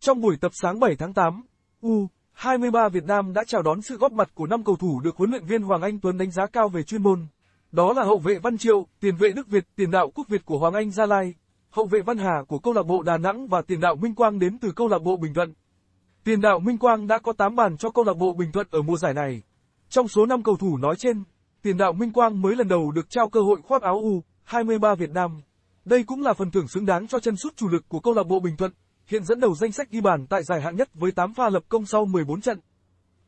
Trong buổi tập sáng 7 tháng 8, U23 Việt Nam đã chào đón sự góp mặt của 5 cầu thủ được huấn luyện viên Hoàng Anh Tuấn đánh giá cao về chuyên môn. Đó là hậu vệ Văn Triệu, tiền vệ Đức Việt, tiền đạo Quốc Việt của Hoàng Anh Gia Lai, hậu vệ Văn Hà của câu lạc bộ Đà Nẵng và tiền đạo Minh Quang đến từ câu lạc bộ Bình Thuận. Tiền đạo Minh Quang đã có 8 bàn cho câu lạc bộ Bình Thuận ở mùa giải này. Trong số 5 cầu thủ nói trên, tiền đạo Minh Quang mới lần đầu được trao cơ hội khoác áo U23 Việt Nam. Đây cũng là phần thưởng xứng đáng cho chân sút chủ lực của câu lạc bộ Bình Thuận hiện dẫn đầu danh sách ghi bàn tại giải hạng nhất với 8 pha lập công sau 14 trận.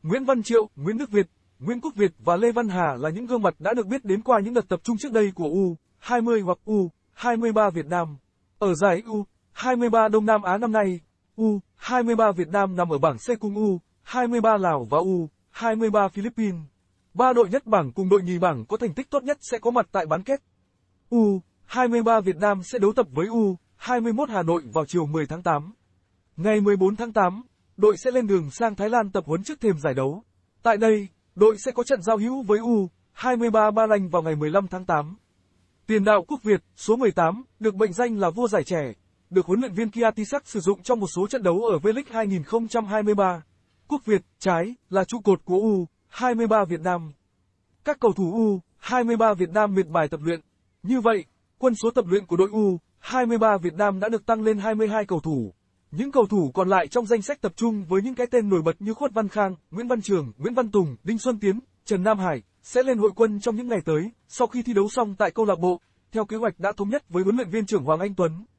Nguyễn Văn Triệu, Nguyễn Đức Việt, Nguyễn Quốc Việt và Lê Văn Hà là những gương mặt đã được biết đến qua những đợt tập trung trước đây của U20 hoặc U23 Việt Nam. Ở giải U23 Đông Nam Á năm nay, U23 Việt Nam nằm ở bảng C cùng U23 Lào và U23 Philippines. Ba đội nhất bảng cùng đội nhì bảng có thành tích tốt nhất sẽ có mặt tại bán kết. U23 Việt Nam sẽ đấu tập với U 23 21 Hà Nội vào chiều 10 tháng 8. Ngày 14 tháng 8, đội sẽ lên đường sang Thái Lan tập huấn trước thềm giải đấu. Tại đây, đội sẽ có trận giao hữu với U23 Ba Lanh vào ngày 15 tháng 8. Tiền đạo quốc Việt số 18 được mệnh danh là vua giải trẻ, được huấn luyện viên Kiatisak sử dụng trong một số trận đấu ở V-League 2023. Quốc Việt trái là trụ cột của U23 Việt Nam. Các cầu thủ U23 Việt Nam miệt bài tập luyện. Như vậy, quân số tập luyện của đội U 23 Việt Nam đã được tăng lên 22 cầu thủ. Những cầu thủ còn lại trong danh sách tập trung với những cái tên nổi bật như Khuất Văn Khang, Nguyễn Văn Trường, Nguyễn Văn Tùng, Đinh Xuân Tiến, Trần Nam Hải sẽ lên hội quân trong những ngày tới sau khi thi đấu xong tại câu lạc bộ theo kế hoạch đã thống nhất với huấn luyện viên trưởng Hoàng Anh Tuấn.